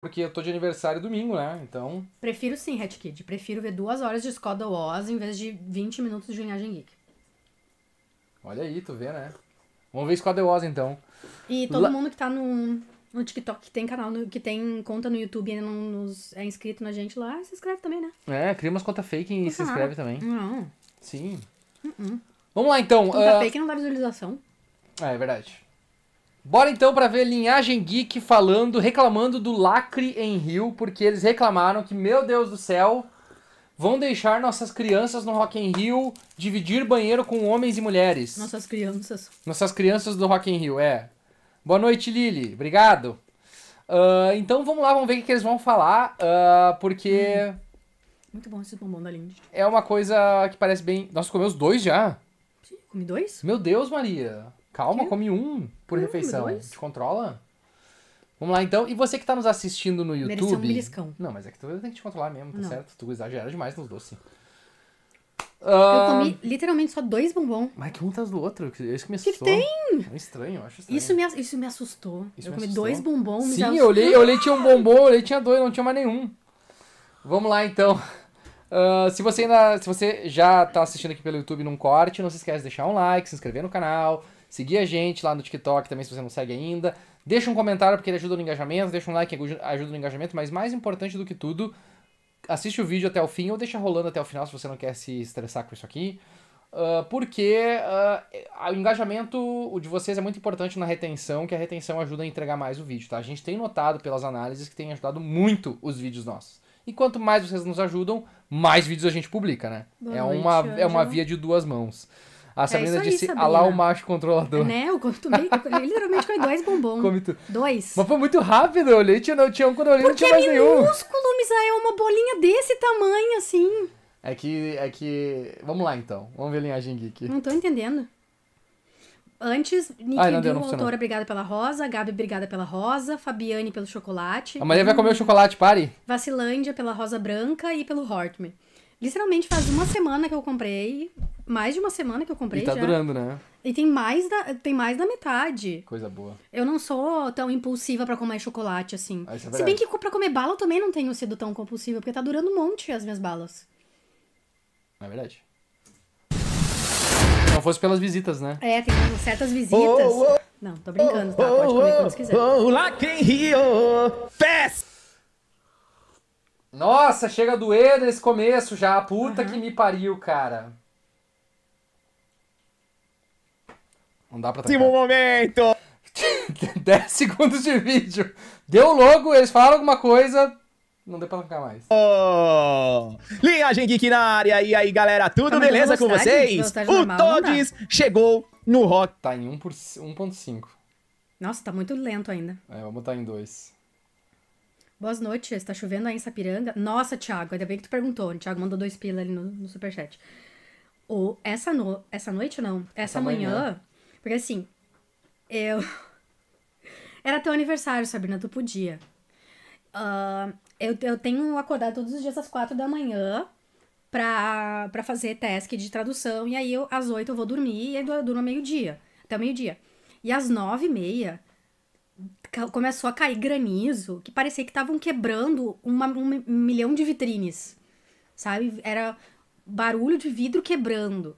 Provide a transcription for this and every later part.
porque eu tô de aniversário domingo, né? Então. Prefiro sim, Red Kid. Prefiro ver duas horas de Skoda Oz em vez de 20 minutos de Linhagem Geek. Olha aí, tu vê, né? Vamos ver Skoda Oz então. E todo La... mundo que tá no, no TikTok, que tem canal, no, que tem conta no YouTube e ainda não nos, é inscrito na gente lá, se inscreve também, né? É, cria umas contas fake e se inscreve também. Não. Sim. Uh -uh. Vamos lá então. Conta uh... fake não dá visualização. É, é verdade. Bora então para ver Linhagem Geek falando, reclamando do lacre em Rio, porque eles reclamaram que, meu Deus do céu, vão deixar nossas crianças no Rock in Rio dividir banheiro com homens e mulheres. Nossas crianças. Nossas crianças do Rock in Rio, é. Boa noite, Lili. Obrigado. Uh, então vamos lá, vamos ver o que, eles vão falar, uh, porque... Hum. Muito bom esse bombom da Lindy. É uma coisa que parece bem... Nossa, comeu os dois já? Sim, comi dois? Meu Deus, Maria. Calma, que? come um por refeição. Te controla? Vamos lá então. E você que tá nos assistindo no YouTube. um beliscão. Não, mas é que tu tem que te controlar mesmo, tá Não. certo? Tu exagera demais nos doces. Eu comi literalmente só dois bombom. Mas que um atrás do outro. É isso que me assustou. que, que, tem? É estranho, eu acho estranho. Isso me, isso me assustou. Isso eu comi assustou. dois bombom. Sim, eu olhei, eu olhei, tinha um bombom, eu olhei, tinha dois, não tinha mais nenhum. Vamos lá então. Uh, se você ainda, se você já tá assistindo aqui pelo YouTube num corte, não se esquece de deixar um like, se inscrever no canal seguir a gente lá no TikTok também, se você não segue ainda. Deixa um comentário porque ele ajuda no engajamento, deixa um like que ajuda no engajamento, mas mais importante do que tudo, assiste o vídeo até o fim ou deixa rolando até o final se você não quer se estressar com isso aqui. Uh, porque uh, o engajamento o de vocês é muito importante na retenção, que a retenção ajuda a entregar mais o vídeo, tá? A gente tem notado pelas análises que tem ajudado muito os vídeos nossos. E quanto mais vocês nos ajudam, mais vídeos a gente publica, né? Boa é noite, uma, é uma via de duas mãos. A Sabrina é disse, alá ah o macho controlador. Né? Eu tomei, literalmente comi dois bombons. tu... Dois. Mas foi muito rápido, eu olhei, tinha, não, tinha um quando eu olhei, Porque não tinha mais é nenhum. Porque é minúsculo, Misael, uma bolinha desse tamanho, assim. É que, é que... Vamos lá, então. Vamos ver a linhagem geek. Não tô entendendo. Antes, Nick Ai, não autora, obrigada pela rosa. Gabi, obrigada pela rosa. Fabiane, pelo chocolate. A Maria vai comer o chocolate, pare. Vacilândia, pela rosa branca e pelo Hortme. Literalmente faz uma semana que eu comprei mais de uma semana que eu comprei. E tá já. durando, né? E tem mais, da, tem mais da metade. Coisa boa. Eu não sou tão impulsiva para comer chocolate, assim. Ah, é Se bem que pra comer bala eu também não tenho sido tão compulsiva, porque tá durando um monte as minhas balas. É verdade. Não fosse pelas visitas, né? É, tem certas visitas. Oh, oh, oh. Não, tô brincando, tá? Pode comer quando quiser. Olá, quem riu! Fest. Nossa, chega a doer nesse começo já. Puta uhum. que me pariu, cara. Não dá pra trancar. Último momento! 10 segundos de vídeo. Deu logo, eles falam alguma coisa, não deu pra ficar mais. Oh, linhagem Geek na área. E aí, galera, tudo beleza com vocês? O normal, Todes chegou no Rock. Tá em 1.5. Nossa, tá muito lento ainda. É, vamos botar em 2. Boas noites, tá chovendo aí em Sapiranga? Nossa, Thiago, ainda bem que tu perguntou. O Thiago mandou dois pila ali no, no superchat. Ou essa, no... essa noite, não. Essa, essa manhã, manhã porque assim, eu. Era teu aniversário, Sabrina, tu podia. Uh, eu, eu tenho acordado todos os dias às quatro da manhã pra, pra fazer task de tradução. E aí, eu, às oito eu vou dormir e eu durmo meio-dia. Até meio-dia. E às nove e meia começou a cair granizo que parecia que estavam quebrando uma, um milhão de vitrines. Sabe? Era barulho de vidro quebrando.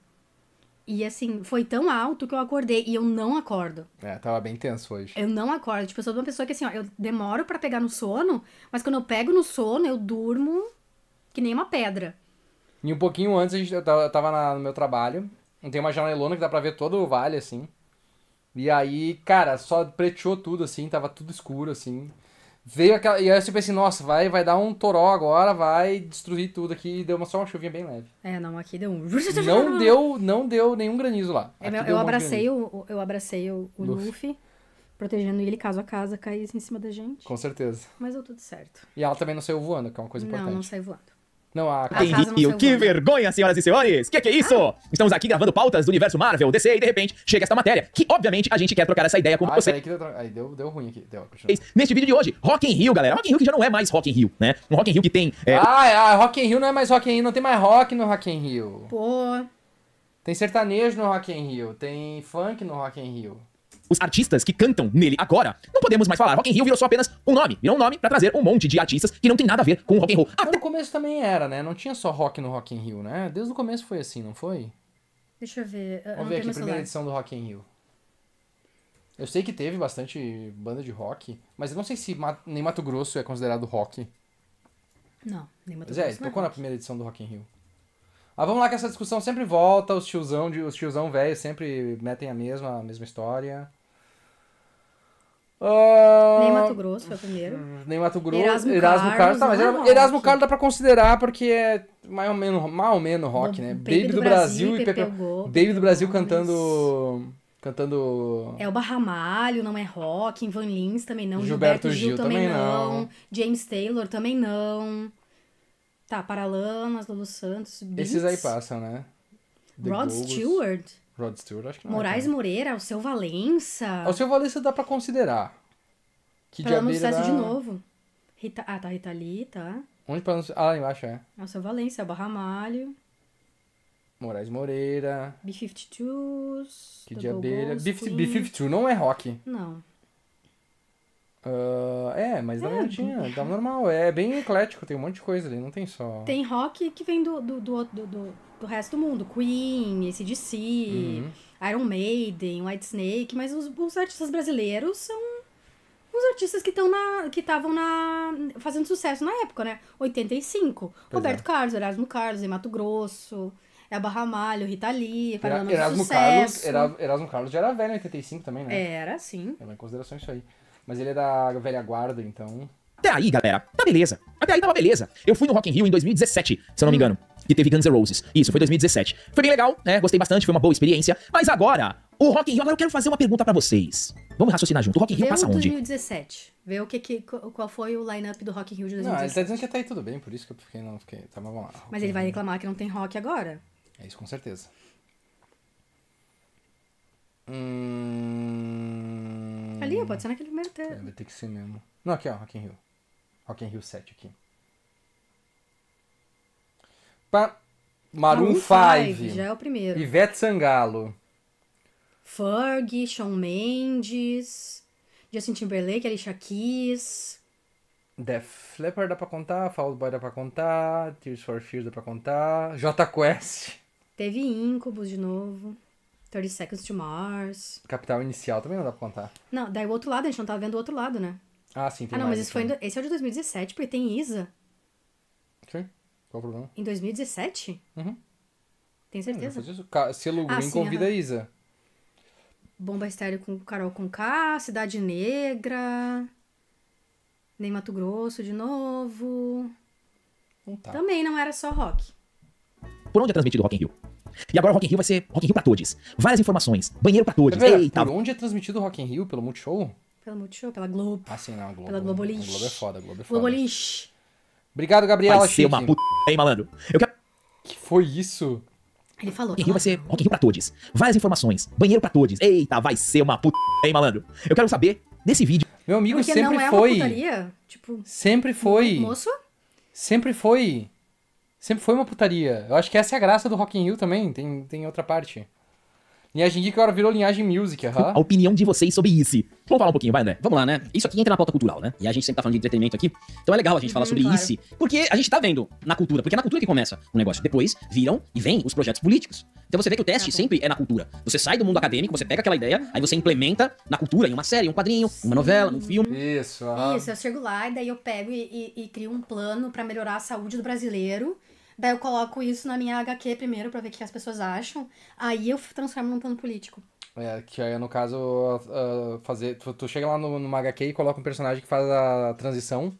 E assim, foi tão alto que eu acordei e eu não acordo. É, tava bem tenso hoje. Eu não acordo. Tipo, eu sou uma pessoa que assim, ó, eu demoro para pegar no sono, mas quando eu pego no sono, eu durmo que nem uma pedra. E um pouquinho antes, eu tava na, no meu trabalho, tem uma janelona que dá pra ver todo o vale, assim. E aí, cara, só preteou tudo, assim, tava tudo escuro, assim. Veio aquela. E aí eu pensei, tipo assim, nossa, vai, vai dar um toró agora, vai destruir tudo aqui. E deu uma, só uma chuvinha bem leve. É, não, aqui deu um. Não deu, não deu nenhum granizo lá. É, eu, um abracei o, eu abracei o, o Luffy. Luffy protegendo ele caso a casa caísse em cima da gente. Com certeza. Mas deu tudo certo. E ela também não saiu voando, que é uma coisa importante. Não, não saiu voando. Não há. Tem Rio. Que vergonha, senhoras e senhores! Que que é isso? Ah. Estamos aqui gravando pautas do universo Marvel, DC e de repente chega esta matéria, que obviamente a gente quer trocar essa ideia com ah, você. Aí, deu, aí deu, deu, ruim aqui. Deu, Neste vídeo de hoje, Rock in Rio, galera. Rock in Rio que já não é mais Rock in Rio, né? Um Rock in Rio que tem. É... Ah, é, ah, Rock in Rio não é mais Rock in Rio, não tem mais rock no Rock in Rio. Pô. Tem sertanejo no Rock in Rio, tem funk no Rock in Rio os artistas que cantam nele agora. Não podemos mais falar. Rock in Rio virou só apenas um nome. Virou um nome para trazer um monte de artistas que não tem nada a ver com rock and roll. Até... Mas no começo também era, né? Não tinha só rock no Rock in Rio, né? Desde o começo foi assim, não foi? Deixa eu ver. Eu Vamos ver aqui, primeira celular. edição do Rock in Rio. Eu sei que teve bastante banda de rock, mas eu não sei se nem Mato Grosso é considerado rock. Não, nem Mato é, Grosso. Mas é, tocou na primeira edição do Rock in Rio. Ah, vamos lá que essa discussão sempre volta, os tiozão, de, os tiozão velho sempre metem a mesma, a mesma história. Uh... Nem Mato Grosso foi o primeiro. Nem Mato Grosso. Erasmo, Erasmo Carlos. Carlos tá, mas é Erasmo Carlos dá pra considerar porque é mais ou menos, mais ou menos rock, né? Baby, Baby do, Brasil, Brasil e Pepe... É Baby do Brasil Gomes. cantando... Cantando... É o Barramalho, não é rock. Ivan Lins também não. Gilberto, Gilberto Gil, Gil também, também não. não. James Taylor também não. Tá, Paralamas, Lulu Santos, Beats. Esses aí passam, né? The Rod Gogos. Stewart... Rod Stewart, acho que não. É, Moraes é, Moreira, o seu Valença. Ah, o seu Valença dá pra considerar. Que pra não sucesso da... de novo. Rita... Ah, tá, Rita Lee, tá. Onde pra não... Ah, lá embaixo, é. É o seu Valença, é o Barra Malho. Moraes Moreira. B-52s. Que diabeira. B-52 não é rock. Não. Uh, é, mas dá é. uma tinha, dá normal. É bem eclético, tem um monte de coisa ali, não tem só. Tem rock que vem do, do, do, do, do resto do mundo. Queen, ACDC, uhum. Iron Maiden, White Snake, mas os, os artistas brasileiros são os artistas que estão na. que estavam na. fazendo sucesso na época, né? 85. Pois é. Roberto é. Carlos, Erasmo Carlos, em Mato Grosso. É a Malho, Rita Lee, Paralamas Erasmo era, Erasmo Carlos já era velho em 85 também, né? Era, sim. é em consideração isso aí. Mas ele é da velha guarda, então. Até aí, galera. Tá beleza. Até aí tava beleza. Eu fui no Rock in Rio em 2017, se eu não me engano. Que teve Guns N' Roses. Isso, foi 2017. Foi bem legal, né? Gostei bastante, foi uma boa experiência. Mas agora, o Rock in Rio... Agora eu quero fazer uma pergunta para vocês. Vamos raciocinar junto. O Rock in Rio Vê passa o onde? 2017. Vê o que, que qual foi o line-up do Rock in Rio de 2017. Não, ele tá dizendo que tá aí tudo bem, por isso que eu fiquei... Não, fiquei tá, mas vamos lá. Mas ele vai reclamar que não tem rock agora. É isso, com certeza. Hum ali, pode ser naquele primeiro tempo. É, vai ter que ser mesmo. Não, aqui ó, Rock in Rio. Rock in Rio 7 aqui. Pá, Maroon 5. Já é o primeiro. Ivete Sangalo. Ferg, Shawn Mendes, Justin Timberlake, Alicia Keys. Def Leppard dá pra contar, Fall Boy dá pra contar, Tears for Fears dá pra contar, J Quest. Teve Incubus de novo. 30 Seconds to Mars. Capital Inicial também não dá pra contar. Não, daí o outro lado, a gente não tava vendo o outro lado, né? Ah, sim, tem Ah, não, mais, mas esse, foi então. do... esse é o de 2017, porque tem Isa. Sim. Qual o problema? Em 2017? Uhum. Tem hum, certeza? Não, Selo Green ah, sim, convida uhum. a Isa. Bomba Estéreo com Carol com K, Cidade Negra. Nem Mato Grosso de novo. Então, tá. Também não era só rock. Por onde é transmitido Rock in Rio? E agora o Rock in Rio vai ser Rock in Rio pra todos. Várias informações, banheiro pra todos. Pera, Eita. Por onde é transmitido o Rock in Rio? Pelo Multishow? Pelo Multishow, pela Globo. Ah, sim, não, Globo. Pela Globo A Globo é foda, Globo é foda. Globo Obrigado, Gabriela Vai ser uma puta, hein, malandro? Eu quero... Que foi isso? Ele falou. Rock in Rio vai ser Rock in Rio pra todos. Várias informações, banheiro pra todos. Eita, vai ser uma puta, hein, malandro? Eu quero saber, nesse vídeo... Meu amigo Porque sempre não é foi... Uma tipo, sempre foi... Moço? Sempre foi sempre foi uma putaria. Eu acho que essa é a graça do Rock in Rio também, tem, tem outra parte. Linhagem Geek agora virou Linhagem Music, aham. Uhum. A opinião de vocês sobre isso. Vamos falar um pouquinho, vai, né? Vamos lá, né? Isso aqui entra na pauta cultural, né? E a gente sempre tá falando de entretenimento aqui. Então é legal a gente uhum, falar sobre claro. isso. Porque a gente tá vendo na cultura, porque é na cultura que começa o negócio. Depois viram e vêm os projetos políticos. Então você vê que o teste sempre é na cultura. Você sai do mundo acadêmico, você pega aquela ideia, aí você implementa na cultura, em uma série, em um quadrinho, Sim. uma novela, num filme. Isso, ah. Isso, eu chego lá e daí eu pego e, e, e crio um plano para melhorar a saúde do brasileiro. Daí eu coloco isso na minha HQ primeiro pra ver o que as pessoas acham. Aí eu transformo num plano político. É, que aí no caso, uh, fazer. Tu, tu, chega lá no, numa HQ e coloca um personagem que faz a transição.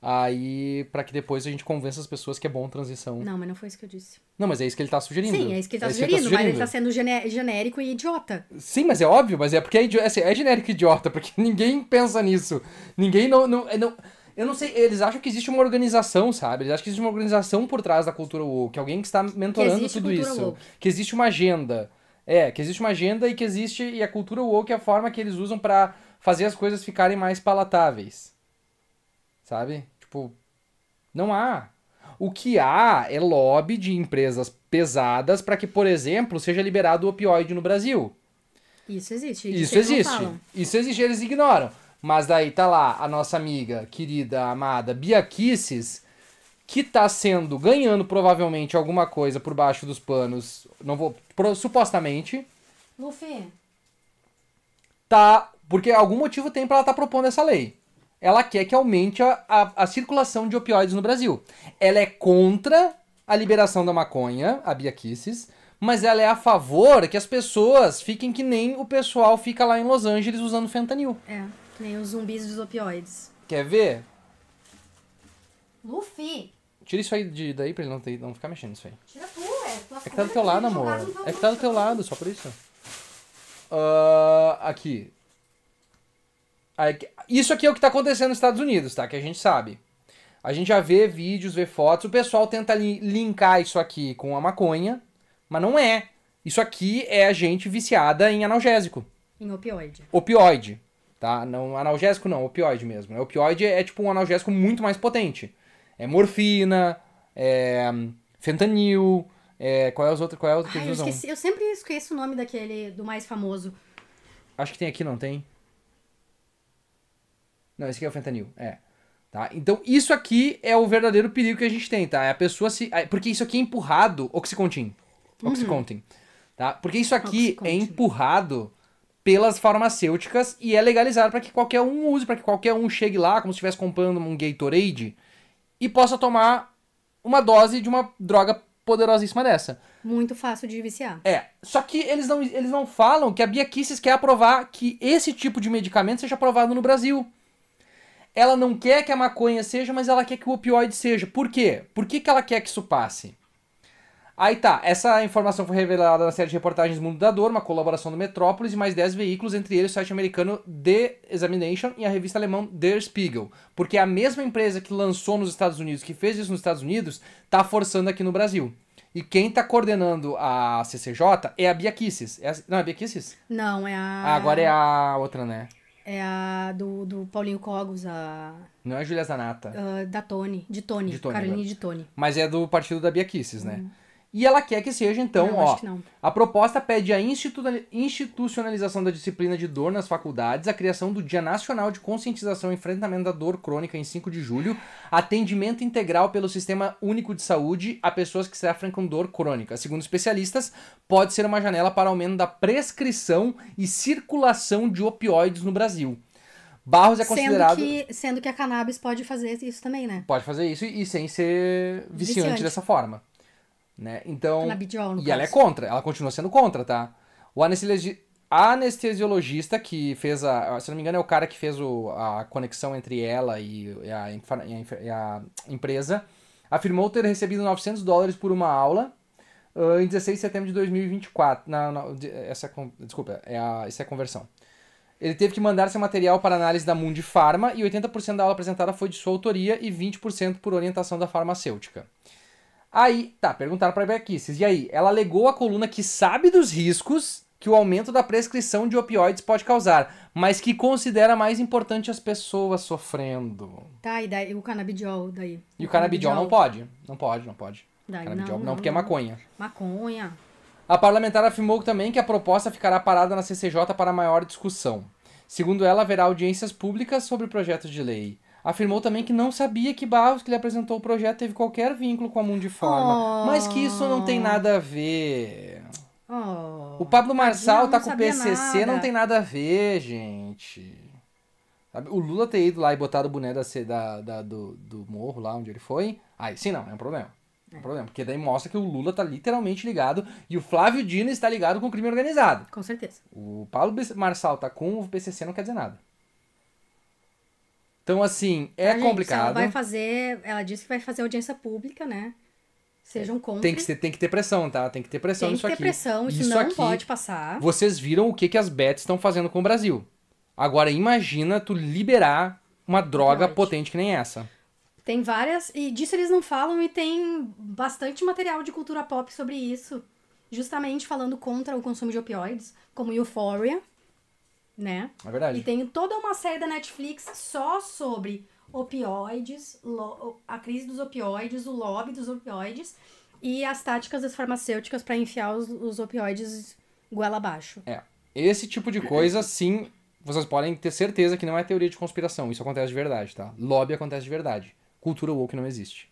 Aí, para que depois a gente convença as pessoas que é bom transição. Não, mas não foi isso que eu disse. Não, mas é isso que ele tá sugerindo. Sim, é isso que ele tá, é sugerindo, ele tá sugerindo, mas ele tá sendo gené genérico e idiota. Sim, mas é óbvio, mas é porque é, é, é genérico e idiota, porque ninguém pensa nisso. Ninguém não. não, é, não eu não sei, eles acham que existe uma organização, sabe? Eles acham que existe uma organização por trás da cultura woke, alguém que está mentorando que tudo isso. Woke. Que existe uma agenda. É, que existe uma agenda e que existe. E a cultura woke é a forma que eles usam para fazer as coisas ficarem mais palatáveis. Sabe? Tipo, não há. O que há é lobby de empresas pesadas para que, por exemplo, seja liberado o opioide no Brasil. Isso existe. Isso existe. Isso existe, eles ignoram. Mas daí tá lá a nossa amiga, querida, amada Bia Kisses, que tá sendo ganhando provavelmente alguma coisa por baixo dos panos, não vou, pro, supostamente. Luffy. Tá, porque algum motivo tem para ela tá propondo essa lei ela quer que aumente a, a, a, circulação de opioides no Brasil. Ela é contra a liberação da maconha, a Bia Kisses, mas ela é a favor que as pessoas fiquem que nem o pessoal fica lá em Los Angeles usando fentanil. É. Nem os zumbis dos opioides. Quer ver? Luffy! Tira isso aí de, daí pra ele não, ter, não ficar mexendo isso aí. Tira tu, é. Tá é que tá do teu lado, amor. É que tá do teu lado, só por isso. Uh, aqui. Isso aqui é o que tá acontecendo nos Estados Unidos, tá? Que a gente sabe. A gente já vê vídeos, vê fotos. O pessoal tenta linkar isso aqui com a maconha, mas não é. Isso aqui é a gente viciada em analgésico. Em opioide. Opioide tá? Não analgésico não, opioide mesmo. Né? Opioide é, é, tipo um analgésico muito mais potente. É morfina, é fentanil, é, qual é os outros, qual é o que Ai, eles eu, esqueci, eu, sempre esqueço o nome daquele do mais famoso. Acho que tem aqui, não tem? Não, esse aqui é o fentanil, é. Tá? Então isso aqui é o verdadeiro perigo que a gente tem, tá? É a pessoa se é, porque isso aqui é empurrado Oxycontin. Uhum. Oxycontin. Uhum. Tá? Porque isso aqui é oxycontin. é empurrado pelas farmacêuticas e é legalizado para que qualquer um use, para que qualquer um chegue lá, como se estivesse comprando um Gatorade, e possa tomar uma dose de uma droga poderosíssima dessa. Muito fácil de viciar. É. Só que eles não, eles não falam que a Bia Kisses quer aprovar que esse tipo de medicamento seja aprovado no Brasil. Ela não quer que a maconha seja, mas ela quer que o opioide seja. Por quê? Por que, que ela quer que isso passe? Aí tá, essa informação foi revelada na série de reportagens Mundo da Dor, uma colaboração do Metrópolis e mais 10 veículos, entre eles o site americano The Examination e a revista alemã Der Spiegel. Porque é a mesma empresa que lançou nos Estados Unidos, que fez isso nos Estados Unidos, tá forçando aqui no Brasil. E quem tá coordenando a CCJ é a Bia Kisses. É a... Não, é a Bia Kisses? Não, é a... Ah, agora é a outra, né? É a do, do Paulinho Cogos, a... Não é a Julia Zanata. Uh, da Tony, de Tony, de Tony Caroline agora. Né? de Tony. Mas é do partido da Bia Kisses, né? Uhum. E ela quer que seja, então, não, ó. A proposta pede a institucionalização da disciplina de dor nas faculdades, a criação do Dia Nacional de Conscientização e Enfrentamento da Dor Crônica em 5 de julho, atendimento integral pelo Sistema Único de Saúde a pessoas que sofrem com dor crônica. Segundo especialistas, pode ser uma janela para aumento da prescrição e circulação de opioides no Brasil. Barros é considerado. Sendo que, sendo que a cannabis pode fazer isso também, né? Pode fazer isso e, e sem ser viciante, viciante. dessa forma. Né? Então, e ela é contra, ela continua sendo contra, tá? O anestesi anestesiologista que fez a, se não me engano é o cara que fez o, a conexão entre ela e, e, a, e, a, empresa, afirmou ter recebido 900 dólares por uma aula uh, em 16 de setembro de 2024. na essa, é desculpa, é a, essa é a conversão. Ele teve que mandar seu material para análise da Mundi Pharma e 80% da aula apresentada foi de sua autoria e 20% por orientação da farmacêutica. Aí, tá, perguntaram para a Iberquices. E aí, ela alegou a coluna que sabe dos riscos que o aumento da prescrição de opioides pode causar, mas que considera mais importante as pessoas sofrendo. Tá, e daí, o canabidiol daí? E o, o canabidiol, não pode. Não pode, não pode. Daí, canabidiol não, não, porque é maconha. Maconha. A parlamentar afirmou também que a proposta ficará parada na CCJ para maior discussão. Segundo ela, haverá audiências públicas sobre o projeto de lei. Afirmou também que não sabia que Barros, que lhe apresentou o projeto, teve qualquer vínculo com a Mundiforma, oh. mas que isso não tem oh. nada a ver. Oh. O Pablo Marçal tá com o PCC, nada. não tem nada a ver, gente. O Lula ter ido lá e botado o boné da, da, da do, do morro lá onde ele foi, aí sim não, é um problema. É um é. problema, porque daí mostra que o Lula tá literalmente ligado e o Flávio Dino está ligado com o crime organizado. Com certeza. O Paulo Marçal tá com o PCC, não quer dizer nada. Então, assim, é a complicado. ela vai fazer. Ela disse que vai fazer audiência pública, né? Sejam contra. Tem que, ter, tem que ter pressão, tá? Tem que ter pressão tem nisso aqui. Tem que ter pressão, isso, isso não aqui, pode passar. Vocês viram o que, que as bets estão fazendo com o Brasil. Agora, imagina tu liberar uma droga potente que nem essa. Tem várias, e disso eles não falam, e tem bastante material de cultura pop sobre isso. Justamente falando contra o consumo de opioides, como Euphoria, né? É verdade. E tem toda uma série da Netflix só sobre opioides, a crise dos opioides, o lobby dos opioides e as táticas das farmacêuticas para enfiar os, os opioides goela abaixo. É. Esse tipo de coisa, sim, vocês podem ter certeza que não é teoria de conspiração. Isso acontece de verdade, tá? Lobby acontece de verdade. Cultura woke não existe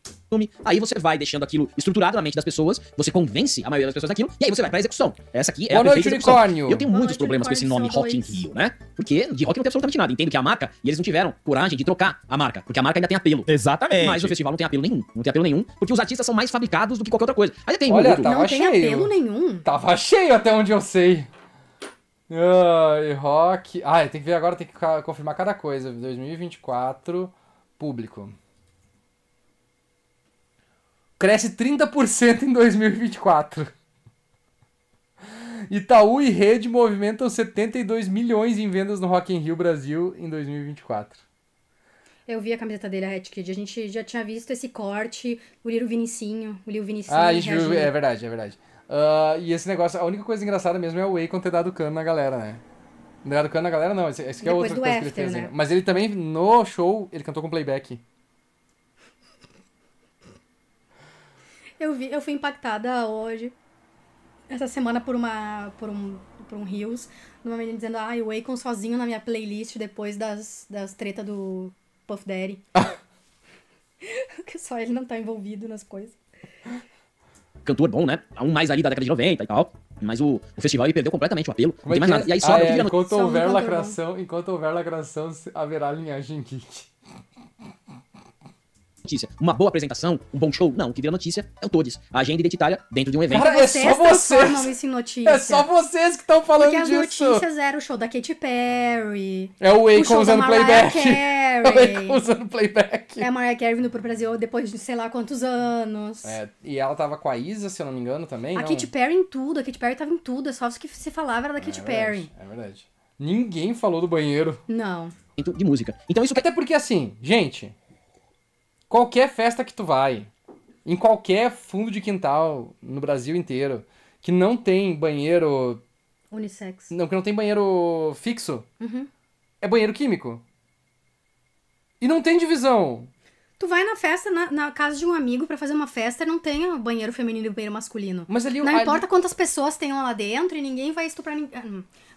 aí você vai deixando aquilo estruturado na mente das pessoas, você convence a maioria das pessoas daquilo, e aí você vai pra execução. Essa aqui é Boa a noite, unicórnio. Eu tenho Boa muitos noite, problemas com esse nome Rock in Rio, né? Porque de rock não tem absolutamente nada. Entendo que a marca, e eles não tiveram coragem de trocar a marca, porque a marca ainda tem apelo. Exatamente. Mas o festival não tem apelo nenhum. Não tem apelo nenhum, porque os artistas são mais fabricados do que qualquer outra coisa. Aí tem Olha, tava não cheio. tem apelo nenhum. Tava cheio até onde eu sei. Ai, rock. Ah, é, tem que ver agora, tem que confirmar cada coisa. 2024, público cresce 30% em 2024. Itaú e Rede movimentam 72 milhões em vendas no Rock in Rio Brasil em 2024. Eu vi a camiseta dele, a Red Kid. A gente já tinha visto esse corte, o Liro Vinicinho, o Liro Vinicinho. Ah, a gente viu, é verdade, é verdade. Uh, e esse negócio, a única coisa engraçada mesmo é o Akon ter dado cano na galera, né? Não dado cano na galera, não. Esse, esse é outra coisa after, que ele fez. Né? né? Mas ele também, no show, ele cantou com playback. Eu, vi, eu fui impactada hoje, essa semana, por uma. por um. por um Rios, numa uma menina dizendo, ah, o Akon sozinho na minha playlist depois das, das tretas do Puff Daddy. que só ele não tá envolvido nas coisas. Cantor bom, né? Um mais ali da década de 90 e tal. Mas o, o festival perdeu completamente o apelo. não tem mais nada. E aí sobra ah, é, enquanto, houver lacração, enquanto houver lacração, haverá linhagem geek notícia. Uma boa apresentação, um bom show. Não, o que vira notícia é o Todes. A agenda identitária dentro de um evento. Cara, é só é vocês. Isso em notícia. É só vocês que estão falando Porque disso. Porque as notícias eram o show da Katy Perry. É o Akon usando playback. É O usando playback. É a Mariah Carey vindo pro Brasil depois de sei lá quantos anos. É, e ela tava com a Isa, se eu não me engano, também. A não? Katy Perry em tudo. A Katy Perry tava em tudo. É só isso que se falava era da é, Katy é Perry. É verdade. Ninguém falou do banheiro. Não. De música. Então isso. Até porque assim, gente. Qualquer festa que tu vai, em qualquer fundo de quintal no Brasil inteiro, que não tem banheiro. Unissex. Não, que não tem banheiro fixo, uhum. é banheiro químico. E não tem divisão. Tu vai na festa, na, na casa de um amigo para fazer uma festa não tem banheiro feminino e banheiro masculino. Mas ali Não ali... importa quantas pessoas tenham lá dentro e ninguém vai estuprar ninguém. Ah,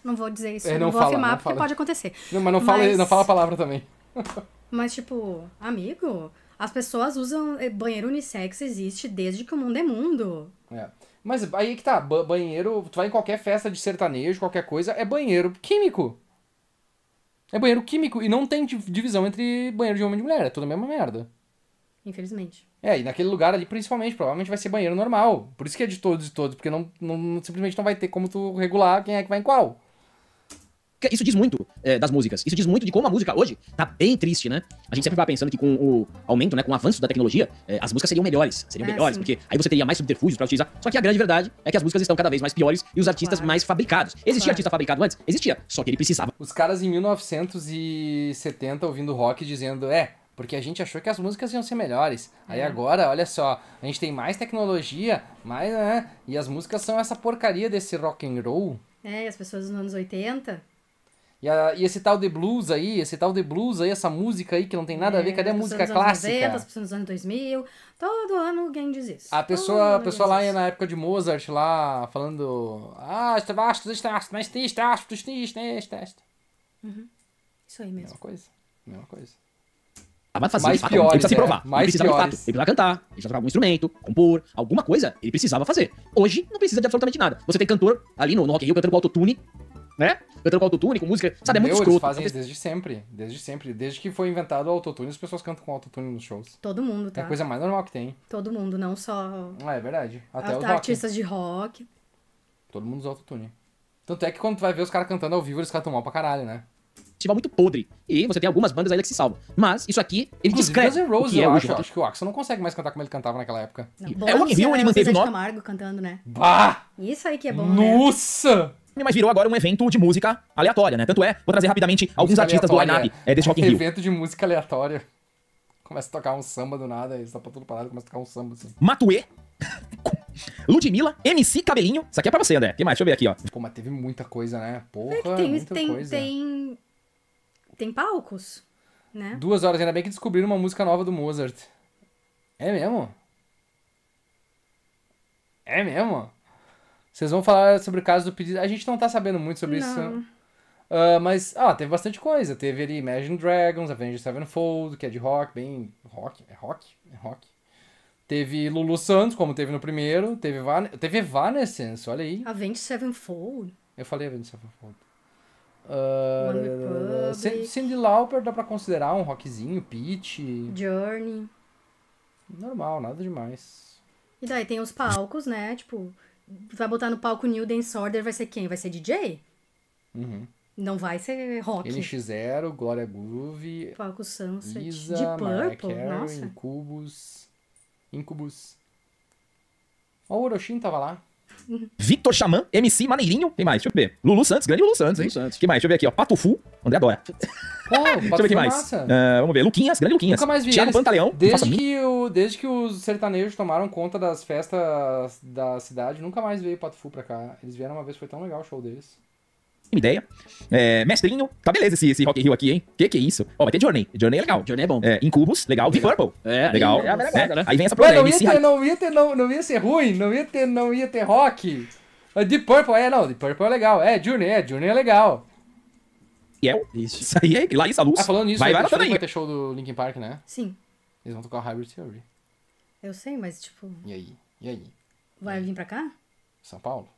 não, vou dizer isso, é, não, não, vou afirmar não porque fala. pode acontecer. Não, mas não, mas... Fala, não fala a palavra também. mas, tipo, amigo, as pessoas usam eh, banheiro unissex, existe desde que o mundo é mundo. É. Mas aí que tá, banheiro, tu vai em qualquer festa de sertanejo, qualquer coisa, é banheiro químico. É banheiro químico e não tem divisão entre banheiro de homem e de mulher, é toda a mesma merda. Infelizmente. É, e naquele lugar ali, principalmente, provavelmente vai ser banheiro normal. Por isso que é de todos e todos, porque não, não simplesmente não vai ter como tu regular quem é que vai em qual. Isso diz muito é, das músicas. Isso diz muito de como a música hoje tá bem triste, né? A gente sempre vai pensando que com o aumento, né, com o avanço da tecnologia, é, as músicas seriam melhores. Seriam é, melhores, sim. porque aí você teria mais subterfúgios para utilizar. Só que a grande verdade é que as músicas estão cada vez mais piores e os artistas claro. mais fabricados. Existia claro. artista fabricado antes? Existia. Só que ele precisava. Os caras em 1970 ouvindo rock dizendo: é, porque a gente achou que as músicas iam ser melhores. Aí é. agora, olha só, a gente tem mais tecnologia, mais, né? E as músicas são essa porcaria desse rock and roll. É, e as pessoas nos anos 80 e, a, e, esse tal de blues aí, esse tal de blues aí, essa música aí que não tem nada é, a ver, é, cadê a tá música anos clássica? 90, as pessoas nos anos 2000, tá todo ano alguém diz isso. A pessoa, a pessoa lá na época de Mozart lá, falando... Ah, estabastos, estabastos, mas tem estabastos, tem estabastos. Uhum. Isso aí mesmo. Mesma coisa, mesma coisa. Amado fazia, mais fato, piores, ele precisa se provar. É, ele precisava, piores. fato, ele precisava cantar, ele precisava tocar algum instrumento, compor, alguma coisa, ele precisava fazer. Hoje, não precisa de absolutamente nada. Você tem cantor ali no, no Rock Rio cantando com autotune, né? Cantando com autotune, com música. Sabe, é muito Meu, escroto. Eles fazem desde sempre. Desde sempre. Desde que foi inventado o autotune, as pessoas cantam com autotune nos shows. Todo mundo, tá? É a tá. coisa mais normal que tem. Todo mundo, não só. Ah, é verdade. Até os artistas de rock. Todo mundo usa autotune. Tanto é que quando tu vai ver os caras cantando ao vivo, eles cantam mal pra caralho, né? festival muito podre. E você tem algumas bandas ainda que se salvam. Mas isso aqui, ele descreve. Guns N' Roses, é eu acho. Então. Acho que o Axel não consegue mais cantar como ele cantava naquela época. Não, é o Rock Hill, ele manteve o nome. Camargo cantando, né? Bah! Isso aí que é bom, né? Nossa! Né? mas virou agora um evento de música aleatória, né? Tanto é, vou trazer rapidamente alguns artistas do line-up é, desse Rock in Rio. Evento de música aleatória. Começa a tocar um samba do nada, eles tá pra tudo parado, começa a tocar um samba assim. Matue, Ludmilla, MC Cabelinho. Isso aqui é pra você, André. O que mais? Deixa eu ver aqui, ó. Pô, mas teve muita coisa, né? Porra, é tem, muita tem, coisa. Tem, tem palcos, né? Duas horas, ainda bem que descobriram uma música nova do Mozart. É mesmo? É mesmo? Vocês vão falar sobre o caso do pedido. A gente não tá sabendo muito sobre não. isso. Uh, ah, mas, ah, teve bastante coisa. Teve ali Imagine Dragons, Avengers Sevenfold, que é de rock, bem. Rock? É rock? É rock. Teve Lulu Santos, como teve no primeiro. Teve, Van... teve Evanescence, olha aí. Avengers Sevenfold. Eu falei Avengers Sevenfold. Uh, Cindy Lauper dá pra considerar um rockzinho, Peach. Journey. Normal, nada demais. E daí tem os palcos, né? Tipo, vai botar no palco New Dance Order, vai ser quem? Vai ser DJ? Uhum. Não vai ser rock. NX0, Glória Groove. Palco Sunset. Lisa, de Purple, Carey, nossa. Incubus. Incubus. o Orochim tava lá. Vitor Xamã, MC Maneirinho. Quem mais? Deixa eu ver. Lulu Santos, grande Lulu Santos, hein? Lulu Santos. Quem mais? Deixa eu ver aqui, ó. Patufu, André Dóia. Oh, Deixa eu ver que é mais. Uh, vamos ver. Luquinhas, grande Luquinhas. Nunca mais vi Thiago eles. Pantaleão. Desde que, o, desde que os sertanejos tomaram conta das festas da cidade, nunca mais veio Patufu pra cá. Eles vieram uma vez, foi tão legal o show deles ideia. É, mestrinho, tá beleza esse, esse Rock in Rio aqui, hein? Que que é isso? Ó, vai ter Journey. Journey é legal. Journey é bom. É, Incubus, legal. legal. Purple, é, é, legal. É, é, né? Aí vem essa problema. Não, ia ter, não, ia ter, não, não ia ser ruim, não ia ter, não ia ter rock. De Purple, é, não, de Purple é legal. É, Journey, é, Journey é legal. E é, isso. isso aí é, lá isso, a luz. Ah, falando nisso, vai, vai, vai, vai ter show do Linkin Park, né? Sim. Eles vão tocar o Hybrid Theory. Eu sei, mas tipo... E aí? E aí? Vai vir pra cá? São Paulo?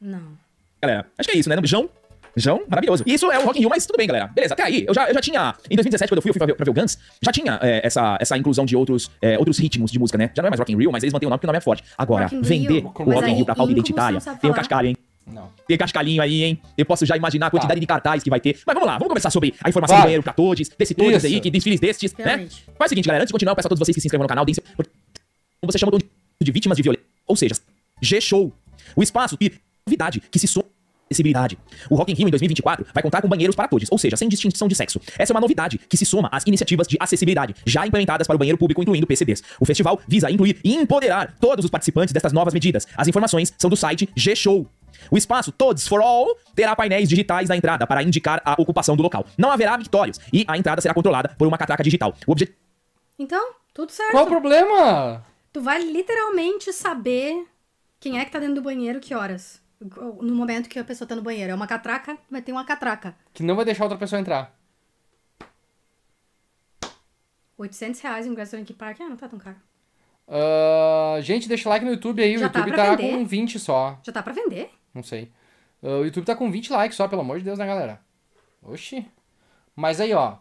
Não. Galera, acho que é isso, né? João, João, maravilhoso. E isso é um Rock in Rio, mas tudo bem, galera. Beleza, até aí. Eu já, eu já tinha. Em 2017, quando eu fui, eu fui pra ver, pra ver o Guns, já tinha é, essa, essa inclusão de outros, é, outros ritmos de música, né? Já não é mais Rock in Rio, mas eles mantêm o nome porque o nome é forte. Agora, vender o Rock in é Rio pra pauta identitária, tem o cascalho, hein? Não. Tem cascalhinho aí, hein? Eu posso já imaginar a quantidade tá. de cartazes que vai ter. Mas vamos lá, vamos começar sobre a informação vai. do banheiro pra todos, desse todos Isso. aí, que desfiles destes, né? Realmente. né? Faz o seguinte, galera, antes de continuar, eu peço a todos vocês que se inscrevam no canal, deem seu... Você chama de vítimas de violência, ou seja, G-Show. O espaço e novidade que se soma acessibilidade. O Rock in Rio em 2024 vai contar com banheiros para todos, ou seja, sem distinção de sexo. Essa é uma novidade que se soma às iniciativas de acessibilidade já implementadas para o banheiro público, incluindo PCDs. O festival visa incluir e empoderar todos os participantes destas novas medidas. As informações são do site G-Show. O espaço Todos for All terá painéis digitais na entrada para indicar a ocupação do local. Não haverá vitórios e a entrada será controlada por uma catraca digital. O objetivo. Então, tudo certo. Qual o problema? Tu vai literalmente saber quem é que tá dentro do banheiro que horas no momento que a pessoa tá no banheiro. É uma catraca, mas tem uma catraca. Que não vai deixar outra pessoa entrar. 800 reais o ingresso do Link Park. Ah, não tá tão caro. Uh, gente, deixa like no YouTube aí. Já o tá YouTube tá, tá com 20 só. Já tá pra vender? Não sei. Uh, o YouTube tá com 20 likes só, pelo amor de Deus, né, galera? Oxi. Mas aí, ó.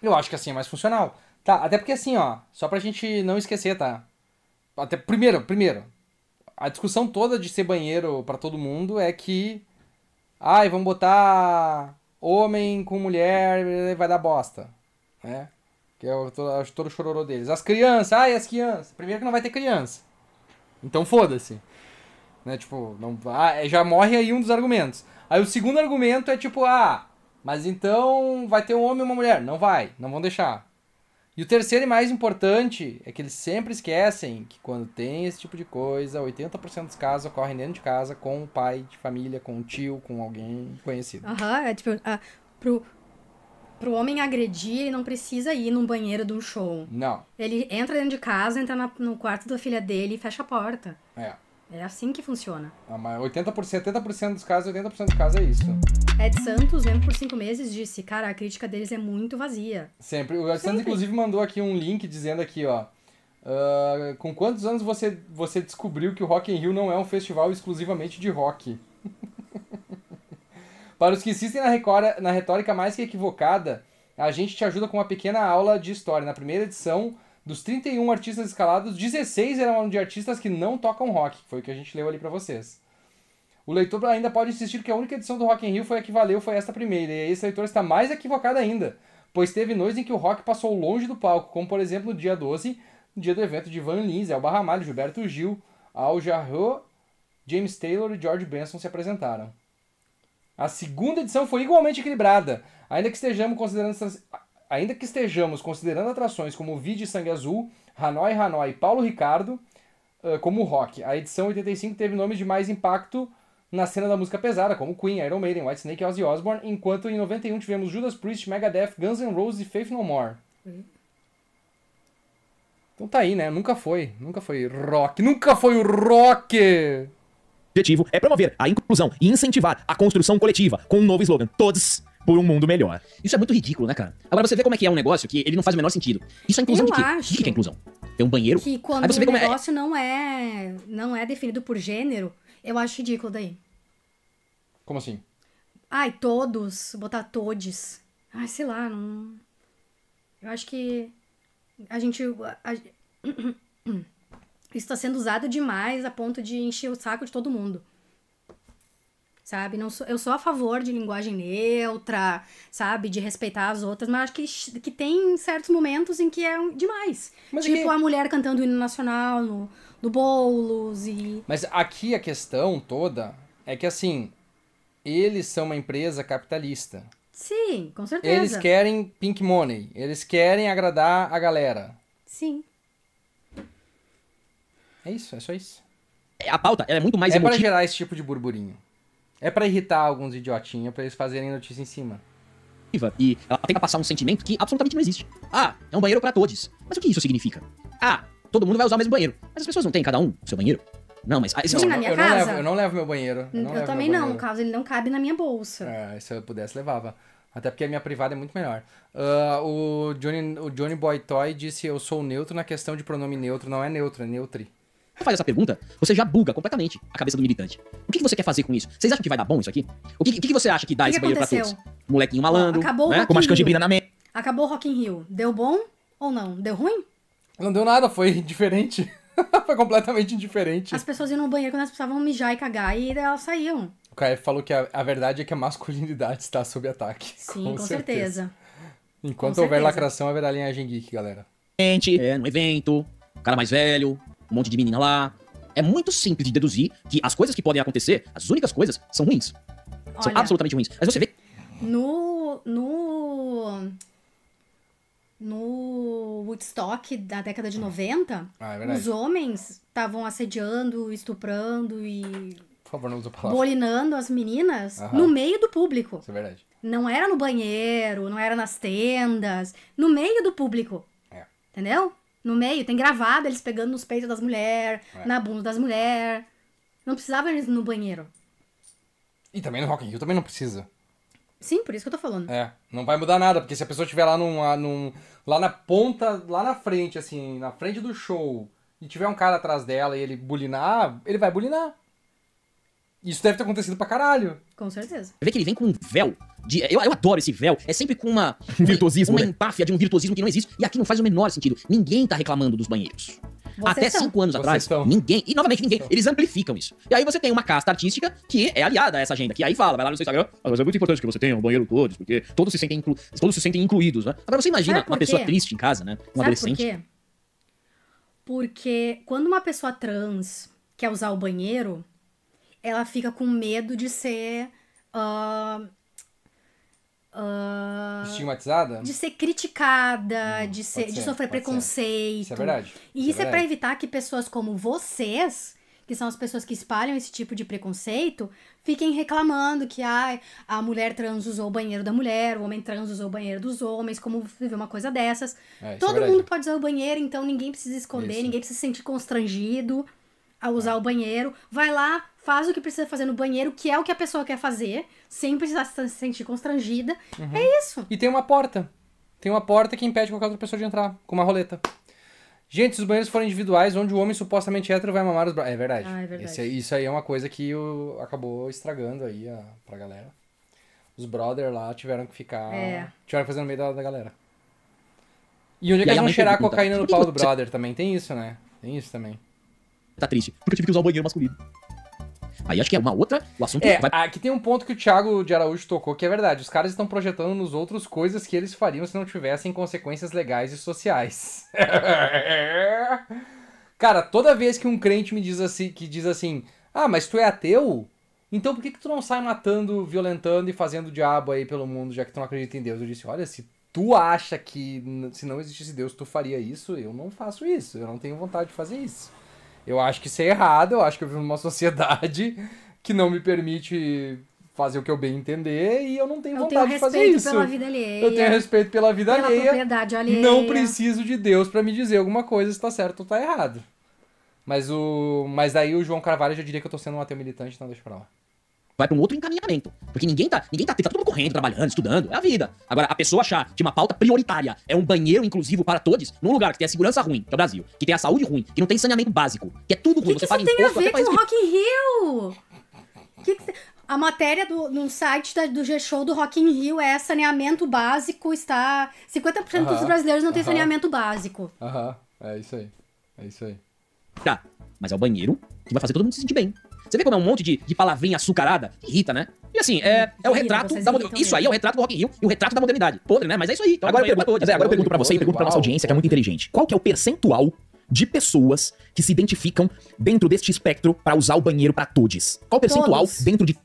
Eu acho que assim é mais funcional. Tá, até porque assim, ó. Só pra gente não esquecer, tá? Até, primeiro, primeiro a discussão toda de ser banheiro para todo mundo é que. Ai, vamos botar homem com mulher, vai dar bosta. Né? Que é o, é todo o chororô deles. As crianças, ai, as crianças. Primeiro que não vai ter criança. Então foda-se. Né? Tipo, não, ah, é, já morre aí um dos argumentos. Aí o segundo argumento é tipo, ah, mas então vai ter um homem e uma mulher. Não vai, não vão deixar. E o terceiro e mais importante é que eles sempre esquecem que quando tem esse tipo de coisa, 80% dos casos ocorrem dentro de casa com o pai de família, com o tio, com alguém conhecido. Aham, é tipo, ah, pro, pro homem agredir, ele não precisa ir num banheiro de um show. Não. Ele entra dentro de casa, entra na, no quarto da filha dele e fecha a porta. É. É assim que funciona. Ah, mas 80%, 70% dos casos, 80% dos casos é isso. Ed Santos, mesmo por cinco meses, disse, cara, a crítica deles é muito vazia. Sempre. O Ed Santos, inclusive, mandou aqui um link dizendo aqui, ó. Uh, com quantos anos você, você descobriu que o Rock in Rio não é um festival exclusivamente de rock? Para os que insistem na, recora, na retórica mais que equivocada, a gente te ajuda com uma pequena aula de história. Na primeira edição, dos 31 artistas escalados, 16 eram de artistas que não tocam rock. Foi o que a gente leu ali para vocês. O leitor ainda pode insistir que a única edição do Rock in Rio foi a que valeu, foi esta primeira. E esse leitor está mais equivocado ainda, pois teve noites em que o rock passou longe do palco, como por exemplo no dia 12, no dia do evento de Van Lins, El Ramalho, Gilberto Gil, Al Jarreau, James Taylor e George Benson se apresentaram. A segunda edição foi igualmente equilibrada, ainda que estejamos considerando, Ainda que estejamos considerando atrações como Vide Sangue Azul, Hanoi Hanoi e Paulo Ricardo uh, como rock. A edição 85 teve nomes de mais impacto na cena da música pesada, como Queen, Iron Maiden, Whitesnake e Ozzy Osbourne, enquanto em 91 tivemos Judas Priest, Megadeth, Guns N' Roses e Faith No More. Uhum. Então tá aí, né? Nunca foi. Nunca foi rock. Nunca foi o rock! objetivo é promover a inclusão e incentivar a construção coletiva com um novo slogan: Todos por um mundo melhor. Isso é muito ridículo, né, cara? Agora você vê como é que é um negócio que ele não faz o menor sentido. Isso é inclusão eu de quê? Acho de que, que é inclusão? Tem um banheiro? Que quando o é- negócio é... não é não é definido por gênero, eu acho ridículo daí. Como assim? Ai, todos, botar todes. Ai, sei lá, não. Eu acho que a gente a... isso está sendo usado demais a ponto de encher o saco de todo mundo sabe? Não sou, eu sou a favor de linguagem neutra, sabe? De respeitar as outras, mas acho que, que tem certos momentos em que é demais. Mas é tipo, que... a mulher cantando o hino nacional no, do Boulos e... Mas aqui a questão toda é que, assim, eles são uma empresa capitalista. Sim, com certeza. Eles querem pink money, eles querem agradar a galera. Sim. É isso, é só isso. É, a pauta é muito mais é emotiva. É pra gerar esse tipo de burburinho. É para irritar alguns idiotinhos, para eles fazerem notícia em cima. E ela tenta passar um sentimento que absolutamente não existe. Ah, é um banheiro para todos. Mas o que isso significa? Ah, todo mundo vai usar o mesmo banheiro. Mas as pessoas não têm cada um o seu banheiro? Não, mas. Ah, não, na minha eu casa? Não levo, eu não levo meu banheiro. Eu, não eu também não, no caso ele não cabe na minha bolsa. É, se eu pudesse, levava. Até porque a minha privada é muito melhor. Uh, ah, o, Johnny, o Johnny Boy Toy disse: Eu sou neutro na questão de pronome neutro. Não é neutro, é neutri faz essa pergunta, você já buga completamente a cabeça do militante. O que, que você quer fazer com isso? Vocês acham que vai dar bom isso aqui? O que, que você acha que dá que esse que banheiro aconteceu? pra todos? Molequinho malandro, Acabou né? com umas canjibrina na mesa. Acabou o Rock in Rio. Deu bom ou não? Deu ruim? Não deu nada, foi diferente. foi completamente indiferente. As pessoas iam no banheiro quando elas precisavam mijar e cagar e elas saíam. O Caio falou que a, a verdade é que a masculinidade está sob ataque. Sim, com, com certeza. certeza. Enquanto com houver certeza. lacração, haverá linhagem geek, galera. É, no evento, cara mais velho, um monte de menina lá. É muito simples de deduzir que as coisas que podem acontecer, as únicas coisas, são ruins. Olha, são absolutamente ruins. Mas você vê. No. No. No Woodstock da década de 90, ah, é os homens estavam assediando, estuprando e. Por favor, não usa palavra. Bolinando as meninas no meio do público. Isso é verdade. Não era no banheiro, não era nas tendas, no meio do público. É. Entendeu? No meio tem gravada eles pegando nos peitos das mulheres, é. na bunda das mulheres. Não precisava eles no banheiro. E também no Rock in Rio também não precisa. Sim, por isso que eu tô falando. É, não vai mudar nada, porque se a pessoa estiver lá num, num. lá na ponta, lá na frente, assim, na frente do show, e tiver um cara atrás dela e ele bulinar, ele vai bulinar. Isso deve ter acontecido pra caralho. Com certeza. Vê que ele vem com um véu de. Eu, eu adoro esse véu. É sempre com uma. virtuosismo. Uma né? empáfia de um virtuosismo que não existe. E aqui não faz o menor sentido. Ninguém tá reclamando dos banheiros. Vocês Até são. cinco anos Vocês atrás, são. ninguém. E novamente ninguém. Eles amplificam isso. E aí você tem uma casta artística que é aliada a essa agenda. Que aí fala, vai lá no seu Instagram, ah, mas é muito importante que você tenha um banheiro todos, porque todos se sentem, inclu... todos se sentem incluídos, né? Agora você imagina uma pessoa triste em casa, né? Um Sabe adolescente. Por quê? Porque quando uma pessoa trans quer usar o banheiro, ela fica com medo de ser. Uh Estigmatizada? De ser criticada, hum, de, ser, ser, de sofrer preconceito. Ser. Isso é verdade. E isso, é isso é, é para evitar que pessoas como vocês, que são as pessoas que espalham esse tipo de preconceito, fiquem reclamando que ah, a mulher trans usou o banheiro da mulher, o homem trans usou o banheiro dos homens, como viver uma coisa dessas. É, é Todo é mundo pode usar o banheiro, então ninguém precisa esconder, isso. ninguém precisa se sentir constrangido a usar é. o banheiro. Vai lá, faz o que precisa fazer no banheiro, que é o que a pessoa quer fazer, sem precisar se sentir constrangida. Uhum. É isso. E tem uma porta. Tem uma porta que impede qualquer outra pessoa de entrar, com uma roleta. Gente, se os banheiros forem individuais, onde o homem supostamente é hétero vai mamar os braços. É verdade. Ah, é verdade. Esse, isso aí é uma coisa que acabou estragando aí a, pra galera. Os brother lá tiveram que ficar. É. Tiveram que fazer no meio da, da galera. E onde é que eles vão cheirar cocaína no pau do brother também? Tem isso, né? Tem isso também. Tá triste. Porque eu tive que usar o banheiro masculino. Aí acho que é uma outra, o assunto é, vai... Aqui tem um ponto que o Thiago de Araújo tocou que é verdade. Os caras estão projetando nos outros coisas que eles fariam se não tivessem consequências legais e sociais. Cara, toda vez que um crente me diz assim, que diz assim, ah, mas tu é ateu? Então por que, que tu não sai matando, violentando e fazendo diabo aí pelo mundo, já que tu não acredita em Deus? Eu disse, olha, se tu acha que se não existisse Deus tu faria isso, eu não faço isso, eu não tenho vontade de fazer isso. Eu acho que isso é errado, eu acho que eu vivo numa sociedade que não me permite fazer o que eu bem entender e eu não tenho eu vontade tenho de fazer isso. Eu tenho respeito pela vida alheia. Eu tenho respeito pela vida pela alheia. Propriedade alheia. Não preciso de Deus para me dizer alguma coisa se tá certo ou tá errado. Mas o mas daí o João Carvalho já diria que eu tô sendo um ateu militante, então deixa pra lá vai para um outro encaminhamento. Porque ninguém tá, ninguém tá, tá todo mundo correndo, trabalhando, estudando, é a vida. Agora, a pessoa achar que uma pauta prioritária é um banheiro inclusivo para todos, num lugar que tem a segurança ruim, que é o Brasil, que tem a saúde ruim, que não tem saneamento básico, que é tudo ruim, que você que paga isso imposto, tem a ver com o Rock in Rio? Que que A matéria do, no site da, do G-Show do Rock in Rio é saneamento básico está... 50% uh -huh, dos brasileiros não uh -huh. tem saneamento básico. Aham, uh -huh. é isso aí, é isso aí. Tá, mas é o banheiro que vai fazer todo mundo se sentir bem. Você vê como é um monte de, de palavrinha açucarada? Irrita, né? E assim, é, é o retrato da modernidade. Isso aí é o retrato do Rock in Rio e o retrato da modernidade. Podre, né? Mas é isso aí. Então, agora, eu é pergunto, agora eu pergunto pra você e pergunto pra nossa audiência, que é muito inteligente. Qual que é o percentual de pessoas que se identificam dentro deste espectro para usar o banheiro para todos? Qual o percentual todos. dentro de.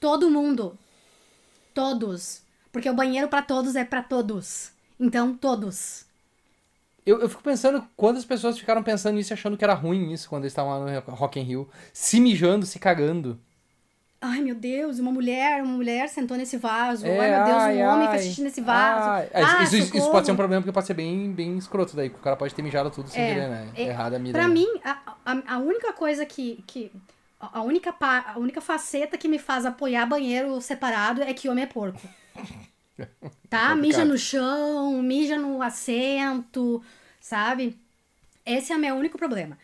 Todo mundo. Todos. Porque o banheiro para todos é para todos. Então, todos. Eu, eu fico pensando quantas pessoas ficaram pensando nisso achando que era ruim isso quando eles estavam lá no Rock in Rio. Se mijando, se cagando. Ai, meu Deus, uma mulher, uma mulher sentou nesse vaso. É, ai, meu Deus, ai, um homem ai, fez xixi nesse vaso. Ai, ah, isso, isso, pode ser um problema porque pode ser bem, bem escroto daí. O cara pode ter mijado tudo sem é, querer, né? É, Errada é a mira. Pra né? mim, a, a, a única coisa que... que a única, a única faceta que me faz apoiar banheiro separado é que homem é porco. Tá? É mija no chão, mija no assento, sabe? Esse é o meu único problema.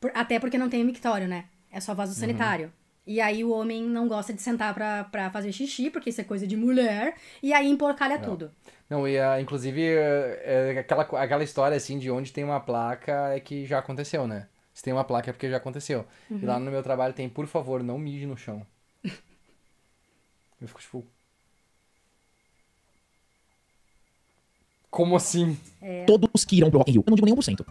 Por, até porque não tem mictório, né? É só vaso uhum. sanitário. Uhum. E aí o homem não gosta de sentar pra, pra fazer xixi, porque isso é coisa de mulher. E aí emporcalha não. tudo. Não, e inclusive é, é aquela, aquela história assim de onde tem uma placa é que já aconteceu, né? Se tem uma placa é porque já aconteceu. Uhum. E lá no meu trabalho tem, por favor, não mije no chão. Eu fico tipo, Como assim? É. Todos que irão pro Rock in Rio. Eu não digo nenhum por cento.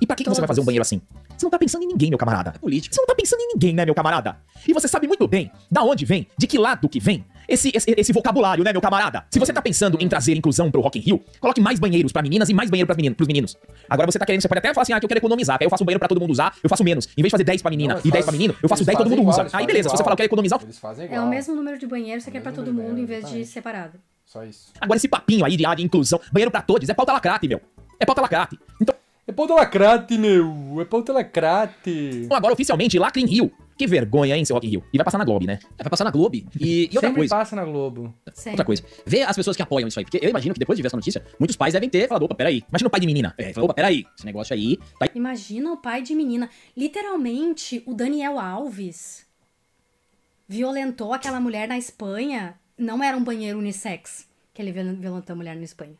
E pra que, que você vai fazer um banheiro assim? Você não tá pensando em ninguém, meu camarada. É política. Você não tá pensando em ninguém, né, meu camarada? E você sabe muito bem da onde vem, de que lado que vem esse, esse, esse vocabulário, né, meu camarada? Se você tá pensando em trazer inclusão pro Rock in Rio, coloque mais banheiros pra meninas e mais banheiro pras meninos, pros meninos. Agora você tá querendo, você pode até falar assim, ah, que eu quero economizar, que aí eu faço um banheiro pra todo mundo usar, eu faço menos. Em vez de fazer 10 pra menina não, e 10 faz, pra menino, eu faço 10 e todo mundo igual, usa. Aí beleza, igual. se você falar que quer economizar... É o mesmo número de banheiros você quer pra todo mundo em vez de separado. Só isso. Agora esse papinho aí de área ah, de inclusão, banheiro pra todos, é pauta lacrate, meu. É pauta lacrate. Então... É pauta lacrate, meu. É pauta lacrate. Então agora oficialmente Lacre em Rio. Que vergonha, hein, seu Rock in Rio. E vai passar na Globo, né? vai passar na Globo. E, e outra Sempre coisa. passa na Globo. Sempre. Outra coisa. Vê as pessoas que apoiam isso aí. Porque eu imagino que depois de ver essa notícia, muitos pais devem ter falado, opa, peraí. Imagina o pai de menina. É, falou, opa, peraí. Esse negócio aí... Tá... Imagina o pai de menina. Literalmente, o Daniel Alves violentou aquela mulher na Espanha não era um banheiro unissex que ele violentou a mulher na Espanha.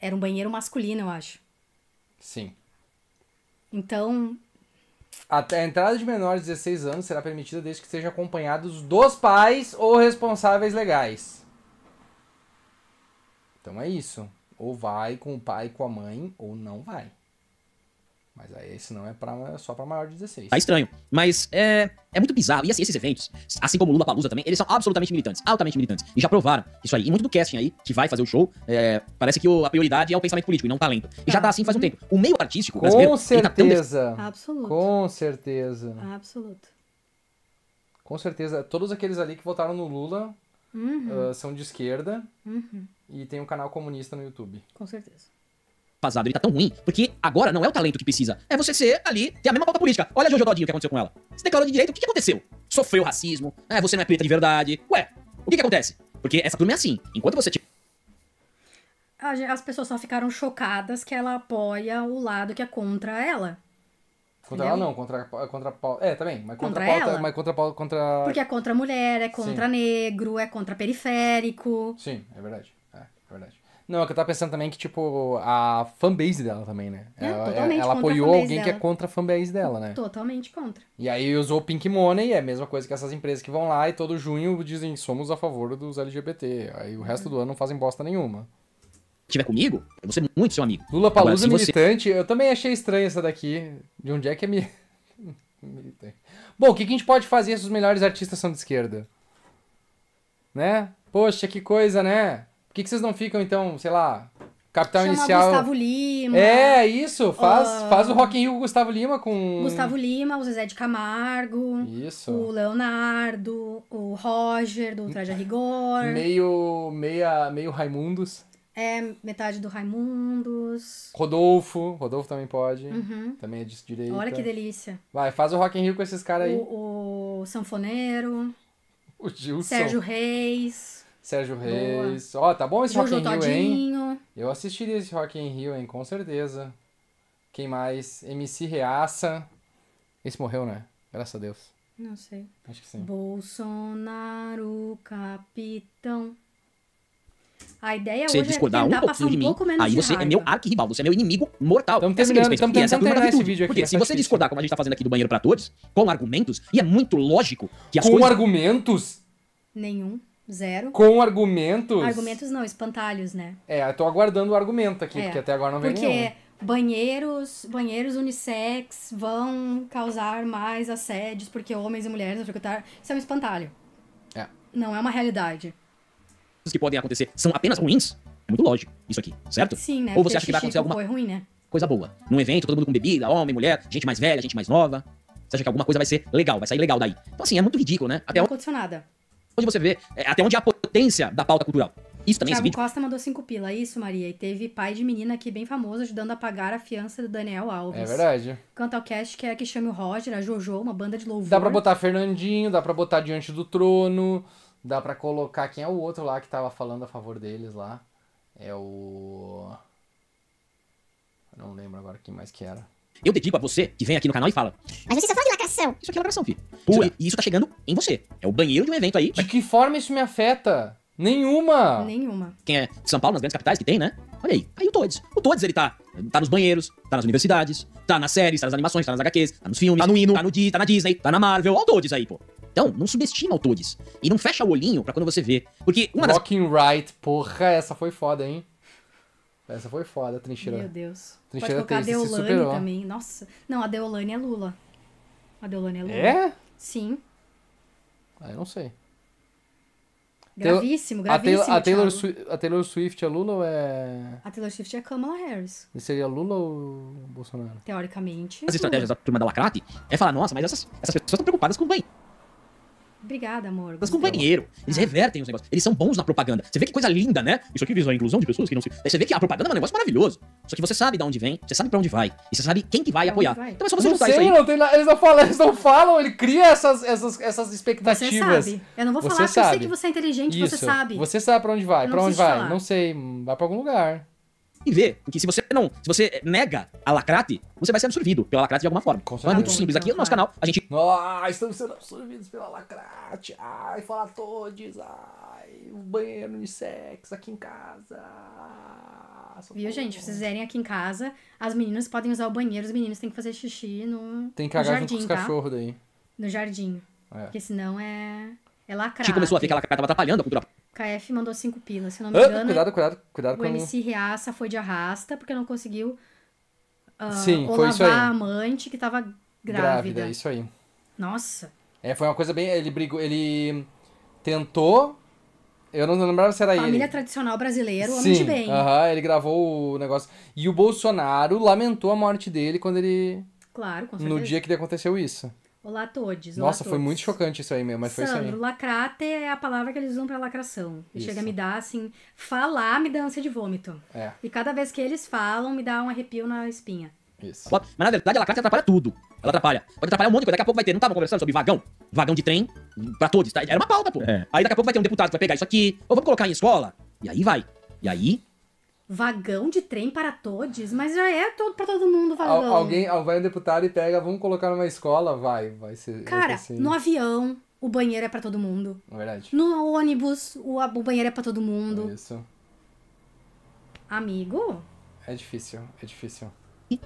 Era um banheiro masculino, eu acho. Sim. Então. Até a entrada de menores de 16 anos será permitida desde que sejam acompanhados dos pais ou responsáveis legais. Então é isso. Ou vai com o pai e com a mãe, ou não vai. Mas aí esse não é, pra, é só pra maior de 16. Tá estranho. Mas é, é muito bizarro. E assim, esses eventos, assim como o Lula Palusa também, eles são absolutamente militantes, altamente militantes. E já provaram isso aí. E muito do casting aí, que vai fazer o show, é, parece que o, a prioridade é o pensamento político e não o talento. E já tá, tá assim faz um tempo. O meio artístico com brasileiro... Certeza. Tá tão... Com certeza. Absoluto. Com certeza. Todos aqueles ali que votaram no Lula uhum. uh, são de esquerda uhum. e tem um canal comunista no YouTube. Com certeza passado ele tá tão ruim, porque agora não é o talento que precisa. É você ser ali, ter a mesma pauta política. Olha a Jojo Todinho, o que aconteceu com ela. Se declarou de direito, o que, que aconteceu? Sofreu racismo, é, você não é preta de verdade. Ué, o que, que acontece? Porque essa turma é assim. Enquanto você tiver tipo as pessoas só ficaram chocadas que ela apoia o lado que é contra ela. Contra ela não, contra, contra pauta. É, também, mas contra, contra pauta, ela. Mas contra, contra Porque é contra mulher, é contra Sim. negro, é contra periférico. Sim, é verdade. É, é verdade. Não, é que eu tava pensando também que, tipo, a fanbase dela também, né? É, ela, totalmente ela apoiou alguém dela. que é contra a fanbase dela, né? Totalmente contra. E aí usou o Pink Money, é a mesma coisa que essas empresas que vão lá e todo junho dizem somos a favor dos LGBT. Aí o resto do ano não fazem bosta nenhuma tiver comigo, eu vou ser muito seu amigo. Lula Palusa Agora, militante, você... eu também achei estranha essa daqui. De onde é que é me. Bom, o que, que a gente pode fazer se os melhores artistas são de esquerda? Né? Poxa, que coisa, né? Por que, que vocês não ficam, então, sei lá, Capital Chama Inicial. Gustavo Lima. É, isso. Faz, uh... faz o Rock in Rio com Gustavo Lima com. Gustavo Lima, o Zezé de Camargo. Isso. O Leonardo, o Roger do Traje Rigor. Meio, meia, meio Raimundos. É, metade do Raimundos. Rodolfo, Rodolfo também pode. Uhum. Também é disso direito. Olha que delícia. Vai, faz o Rock in Rio com esses caras aí. O, o Sanfoneiro. O Gilson. Sérgio Reis. Sérgio Reis. Ó, oh, tá bom esse Jojo Rock in Rio, hein? Eu assistiria esse Rock in Rio, hein? Com certeza. Quem mais? MC Reaça. Esse morreu, né? Graças a Deus. Não sei. Acho que sim. Bolsonaro, capitão. A ideia você hoje é discordar é tentar um pouquinho de mim, um pouco menos aí você é meu arquirrival, você é meu inimigo mortal. Estamos é terminando, estamos terminando é esse vídeo aqui. Porque se você discordar, como a gente tá fazendo aqui do banheiro para todos, com argumentos, e é muito lógico que as com coisas... Com argumentos? Nenhum. Zero. Com argumentos. Argumentos não, espantalhos, né? É, eu tô aguardando o argumento aqui, é. porque até agora não veio porque nenhum. Porque banheiros, banheiros unissex vão causar mais assédios porque homens e mulheres vão frequentar. Tá, isso é um espantalho. É. Não é uma realidade. os Que podem acontecer são apenas ruins? É muito lógico isso aqui, certo? Sim, né? Ou você acha que vai acontecer alguma é ruim, né? coisa boa? Num evento, todo mundo com bebida, homem, mulher, gente mais velha, gente mais nova. Você acha que alguma coisa vai ser legal, vai sair legal daí? Então, assim, é muito ridículo, né? Até não aconteceu nada onde você vê é, até onde é a potência da pauta cultural. Isso também é Thiago vídeo... Costa mandou cinco pila, é isso, Maria. E teve pai de menina aqui bem famoso ajudando a pagar a fiança do Daniel Alves. É verdade. Canta ao cast, quer que chame o Roger, a Jojo, uma banda de louvor. Dá pra botar Fernandinho, dá pra botar Diante do Trono, dá pra colocar quem é o outro lá que tava falando a favor deles lá. É o. não lembro agora quem mais que era. Eu dedico a você que vem aqui no canal e fala. Mas você só fala de lacração. Isso aqui é lacração, filho. Pura. Isso, é, e isso tá chegando em você. É o banheiro de um evento aí. De que forma isso me afeta? Nenhuma! Nenhuma. Quem é São Paulo, nas grandes capitais que tem, né? Olha aí, aí o Todes. O Todes, ele tá, tá nos banheiros, tá nas universidades, tá nas séries, tá nas animações, tá nas HQs, tá nos filmes, tá no hino, tá, no, tá na Disney, tá na Marvel. Olha o Todes aí, pô. Então, não subestima o Todes. E não fecha o olhinho pra quando você vê. Porque uma Walking das... Right, porra, essa foi foda, hein? Essa foi foda, a trincheira. Meu Deus. Trincheira Pode colocar triste, a Deolane também. Nossa. Não, a Deolane é Lula. A Deolane é Lula. É? Sim. Ah, eu não sei. Gravíssimo, gravíssimo. A Taylor, Swift, a Taylor Swift é Lula ou é. A Taylor Swift é Kamala Harris. E seria Lula ou Bolsonaro? Teoricamente. As é estratégias da turma da Lacrate é falar, nossa, mas essas, essas pessoas estão preocupadas com o bem. Obrigada, amor. Mas companheiro, ah. Eles ah. revertem os negócios. Eles são bons na propaganda. Você vê que coisa linda, né? Isso aqui visa a inclusão de pessoas que não se. você vê que a propaganda é um negócio maravilhoso. Só que você sabe de onde vem, você sabe pra onde vai. E você sabe quem que vai pra apoiar. Vai. Então é só você não juntar sei, isso aí. Não tem eles, não falam, eles não falam, ele cria essas, essas, essas expectativas. Você sabe. Eu não vou você falar sabe. porque eu sei que você é inteligente, isso. você sabe. Você sabe pra onde vai, não pra onde vai. Falar. Não sei, hum, vai pra algum lugar e ver. Porque se você não. Se você nega a lacrate, você vai ser absorvido pela lacrate de alguma forma. Então é muito simples. Aqui no nosso canal, a gente. Ah, estamos sendo absorvidos pela lacrate. Ai, falar todos. Ai, o banheiro de sexo aqui em casa. Viu, gente? Se vocês aqui em casa, as meninas podem usar o banheiro, os meninos têm que fazer xixi no. Tem que cagar junto com os tá? cachorros tá? daí. No jardim. É. Porque senão é. É lacrate. A gente começou a ver que a lacrate tava atrapalhando a cultura KF mandou cinco pilas, se não me ah, engano. Cuidado, cuidado, cuidado o MC Riaça foi de arrasta porque não conseguiu uh, Sim, foi isso aí. a amante que tava grávida. Grávida, isso aí. Nossa. É, foi uma coisa bem... Ele brigou, ele tentou... Eu não lembrava se era Família ele. Família tradicional brasileira, o homem de bem. Aham, uh -huh, ele gravou o negócio. E o Bolsonaro lamentou a morte dele quando ele... Claro, com certeza. No dia que aconteceu isso. Olá a todos. Nossa, a todos. foi muito chocante isso aí mesmo, mas Sandro, foi isso lacrate é a palavra que eles usam para lacração. E isso. chega a me dar, assim, falar me dá ânsia de vômito. É. E cada vez que eles falam, me dá um arrepio na espinha. Isso. Mas na verdade, a lacrate atrapalha tudo. Ela atrapalha. Pode atrapalhar um monte de coisa. Daqui a pouco vai ter. Não tava conversando sobre vagão? Vagão de trem pra todos. Tá? Era uma pauta, pô. É. Aí daqui a pouco vai ter um deputado que vai pegar isso aqui. Ou vamos colocar em escola. E aí vai. E aí Vagão de trem para todos? Mas já é todo, para todo mundo vagão. Al, alguém vai um deputado e pega, vamos colocar numa escola? Vai, vai ser. Cara, assim. no avião, o banheiro é para todo mundo. É verdade. No ônibus, o, o banheiro é para todo mundo. É isso. Amigo? É difícil, é difícil.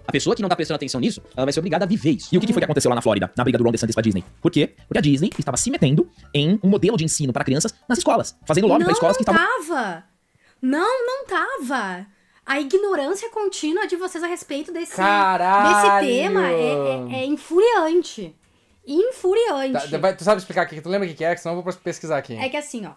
A pessoa que não tá prestando atenção nisso, ela vai ser obrigada a viver isso. E o que, que foi que aconteceu lá na Flórida, na briga do Ron DeSantis com a Disney? Por quê? Porque a Disney estava se metendo em um modelo de ensino para crianças nas escolas, fazendo lobby para escolas que estavam. Não tava. Não, não tava. A ignorância contínua de vocês a respeito desse, desse tema é, é, é infuriante. Infuriante. Tá, tu sabe explicar aqui? Tu lembra o que é? Que senão eu vou pesquisar aqui. É que assim, ó.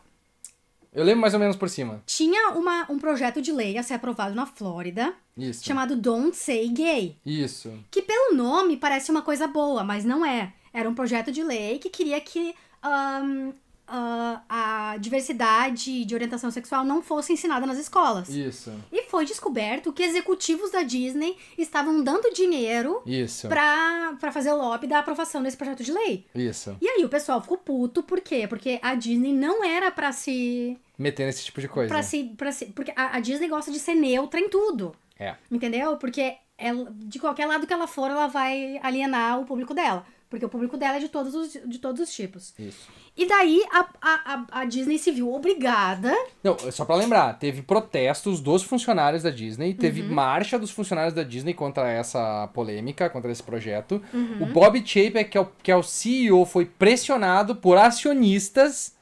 Eu lembro mais ou menos por cima. Tinha uma, um projeto de lei a ser aprovado na Flórida. Isso. Chamado Don't Say Gay. Isso. Que pelo nome parece uma coisa boa, mas não é. Era um projeto de lei que queria que um, uh, a diversidade de orientação sexual não fosse ensinada nas escolas. Isso. E foi descoberto que executivos da Disney estavam dando dinheiro Isso. Pra, pra fazer o lobby da aprovação desse projeto de lei. Isso. E aí o pessoal ficou puto, por quê? Porque a Disney não era para se. Meter nesse tipo de coisa. Pra se, pra se, porque a, a Disney gosta de ser neutra em tudo. É. Entendeu? Porque ela, de qualquer lado que ela for, ela vai alienar o público dela. Porque o público dela é de todos os, de todos os tipos. Isso. E daí a, a, a Disney se viu obrigada. Não, só para lembrar, teve protestos dos funcionários da Disney, teve uhum. marcha dos funcionários da Disney contra essa polêmica, contra esse projeto. Uhum. O Bob Chapek, que, é o, que é o CEO, foi pressionado por acionistas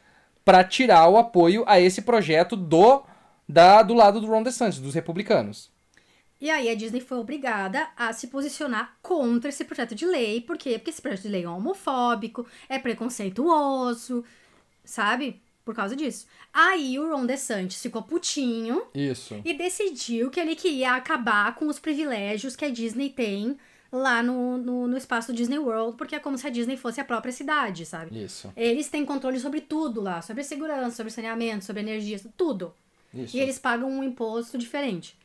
para tirar o apoio a esse projeto do da do lado do Ron DeSantis, dos republicanos. E aí a Disney foi obrigada a se posicionar contra esse projeto de lei, por quê? Porque esse projeto de lei é homofóbico, é preconceituoso, sabe? Por causa disso. Aí o Ron DeSantis ficou putinho. Isso. E decidiu que ele queria acabar com os privilégios que a Disney tem lá no, no, no, espaço Disney World, porque é como se a Disney fosse a própria cidade, sabe? Isso. Eles têm controle sobre tudo lá, sobre segurança, sobre saneamento, sobre energia, tudo. Isso. E eles pagam um imposto diferente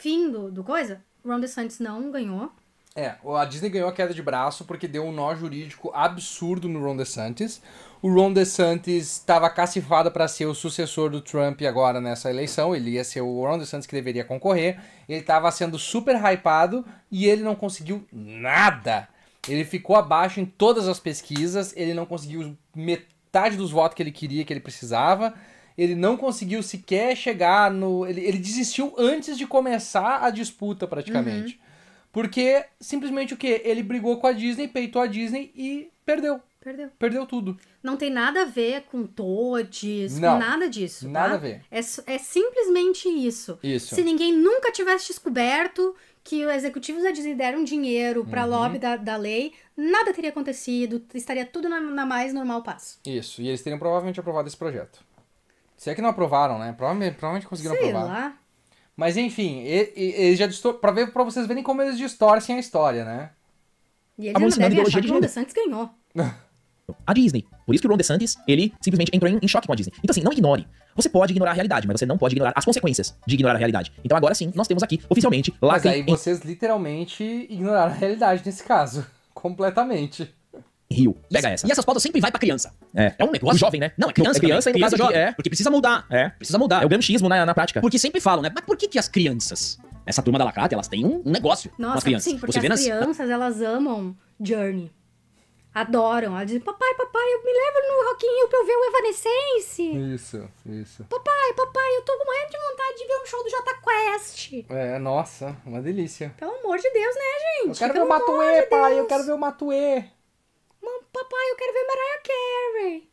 fim do, do coisa, Ron DeSantis não ganhou. É, a Disney ganhou a queda de braço porque deu um nó jurídico absurdo no Ron DeSantis. O Ron DeSantis estava cacifado para ser o sucessor do Trump agora nessa eleição. Ele ia ser o Ron DeSantis que deveria concorrer. Ele estava sendo super hypado e ele não conseguiu nada. Ele ficou abaixo em todas as pesquisas. Ele não conseguiu metade dos votos que ele queria, que ele precisava ele não conseguiu sequer chegar no. Ele, ele desistiu antes de começar a disputa, praticamente. Uhum. Porque simplesmente o quê? Ele brigou com a Disney, peitou a Disney e perdeu. Perdeu. Perdeu tudo. Não tem nada a ver com Todes, com nada disso. Tá? Nada a ver. É, é simplesmente isso. Isso. Se ninguém nunca tivesse descoberto que os executivos da Disney deram dinheiro para uhum. lobby da, da lei, nada teria acontecido, estaria tudo na, na mais normal passo. Isso, e eles teriam provavelmente aprovado esse projeto. Se é que não aprovaram, né? Provavelmente, provavelmente conseguiram Sei aprovar. Lá. Mas enfim, eles já distor... pra, ver, pra vocês verem como eles distorcem a história, né? E eles não devem achar que o Ron DeSantis ganhou. a Disney. Por isso que o Ron DeSantis, ele simplesmente entrou em, em, choque com a Disney. Então assim, não ignore. Você pode ignorar a realidade, mas você não pode ignorar as consequências de ignorar a realidade. Então agora sim, nós temos aqui, oficialmente, lá Mas aí em... vocês literalmente ignoraram a realidade nesse caso. Completamente. Rio. Pega essa. E essas pautas sempre vai pra criança. É. É um negócio. jovem, né? Não, é criança. é criança também, e jovem. É. Porque precisa mudar. É. Precisa mudar. É o xismo na, né, na prática. Porque sempre falam, né? Mas por que, que as crianças, essa turma da Lacrata, elas têm um, um negócio Nossa, com as crianças? Sim, porque Você as nas... crianças, elas amam Journey. Adoram. Elas dizem, papai, papai, eu me leva no Roquinho pra eu ver o Evanescence. Isso, isso. Papai, papai, eu tô morrendo de vontade de ver um show do Jota Quest. É, nossa, uma delícia. Pelo amor de Deus, né, gente? Eu quero Pelo ver o Matuê, de pai, eu quero ver o Matuê. Papai, eu quero ver Mariah Carey.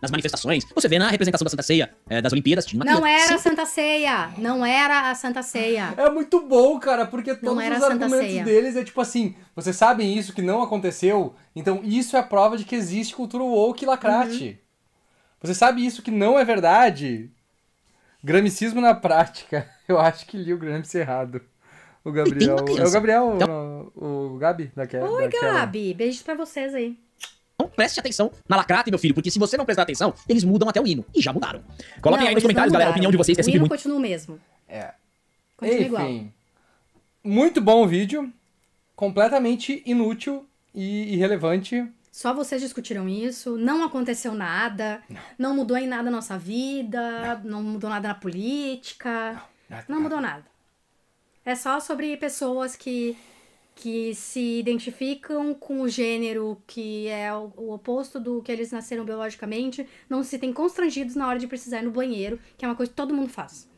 Nas manifestações, você vê na representação da Santa Ceia é, das Olimpíadas. Tinha uma não era a Santa Ceia. Não era a Santa Ceia. É muito bom, cara, porque todos os argumentos Ceia. deles é tipo assim: vocês sabem isso que não aconteceu? Então isso é a prova de que existe cultura woke e lacrate. Uhum. Você sabe isso que não é verdade? Gramicismo na prática. Eu acho que li o Gramsci errado. O Gabriel. É o Gabriel, então... o, o Gabi daquela. Oi, da Gabi. Beijos pra vocês aí. Então, preste atenção na lacrata, meu filho, porque se você não prestar atenção, eles mudam até o hino. E já mudaram. Coloquem não, aí nos comentários, galera, a opinião de vocês, que é sempre muito... continua o mesmo. É. Continua Enfim, igual. Muito bom o vídeo. Completamente inútil e irrelevante. Só vocês discutiram isso, não aconteceu nada, não, não mudou em nada a nossa vida, não, não mudou nada na política, não, nada, não mudou nada. nada. É só sobre pessoas que que se identificam com o gênero que é o, oposto do que eles nasceram biologicamente, não se sentem constrangidos na hora de precisar ir no banheiro, que é uma coisa que todo mundo faz.